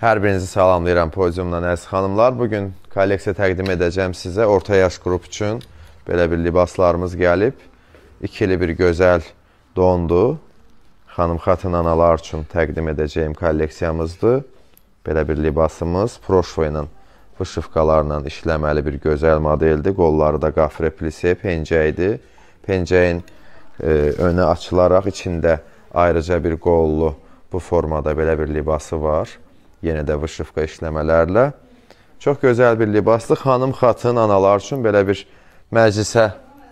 Hər birinizi salamlayıram podiumdan əziz xanımlar. Bugün kolleksiya təqdim edəcəm sizə. Orta yaş qrup üçün belə bir libaslarımız gəlib. İkili bir gözəl dondu. Xanım xatın analar üçün təqdim edəcəyim kolleksiyamızdır. Belə bir libasımız proşvo ilə fışıfqalarla işləməli bir gözəl modeldir. Qolları da qafre plise pencəyidir. Pencəyin e, önü açılaraq içində ayrıca bir qollu bu formada belə bir libası var yenə də vışıfqa işləmələrlə. Çox gözəl bir libaslı xanım xatın analar üçün belə bir məclisə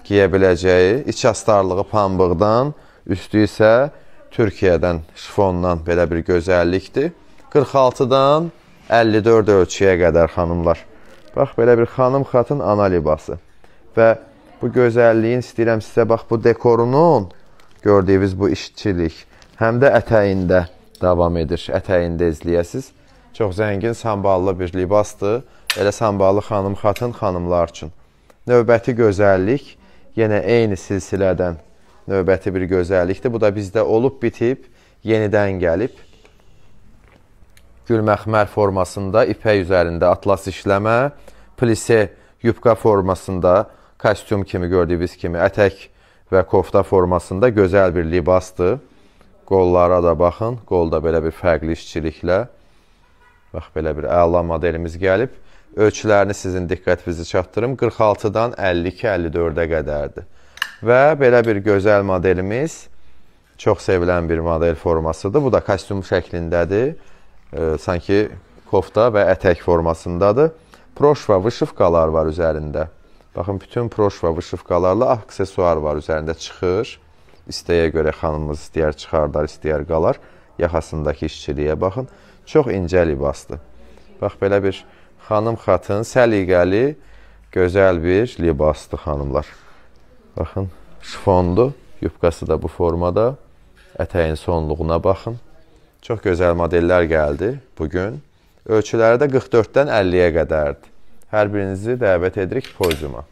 giyə biləcəyi, iç astarlığı pambıqdan, üstü isə Türkiyədən, şifondan belə bir gözəllikdir. 46-dan 54 ölçüyə qədər xanımlar. Bax, belə bir xanım xatın ana libası. Və bu gözəlliyin istəyirəm sizə, bax, bu dekorunun gördüyünüz bu işçilik həm də ətəyində davam edir. Ətəyində izləyəsiz çox zəngin samballı bir libasdır. Elə samballı xanım xatın xanımlar üçün. Növbəti gözəllik yenə eyni silsilədən növbəti bir gözəllikdir. Bu da bizdə olub bitib, yenidən gəlib. Gülməxmər formasında, ipək üzərində atlas işləmə, plise yubka formasında, kostyum kimi gördüyünüz kimi ətək və kofta formasında gözəl bir libasdır. Qollara da baxın, qolda belə bir fərqli işçiliklə Bax, belə bir əla modelimiz gəlib. Ölçülərini sizin diqqətinizi çatdırım. 46-dan 52-54-ə qədərdir. Və belə bir gözəl modelimiz çox sevilən bir model formasıdır. Bu da kostyum şəklindədir. E, sanki kofta və ətək formasındadır. Proşva vışıfqalar var üzərində. Baxın, bütün proşva vışıfqalarla aksesuar var üzərində çıxır. İstəyə görə xanımımız istəyər çıxardar, istəyər qalar. Yaxasındakı işçiliyə baxın. Çox incə libasdır. Bax, belə bir xanım xatın səliqəli, gözəl bir libasdır xanımlar. Baxın, şifondur. Yubkası da bu formada. Ətəyin sonluğuna baxın. Çox gözəl modellər gəldi bugün. Ölçüləri də 44-dən 50-yə qədərdir. Hər birinizi dəvət edirik podiuma.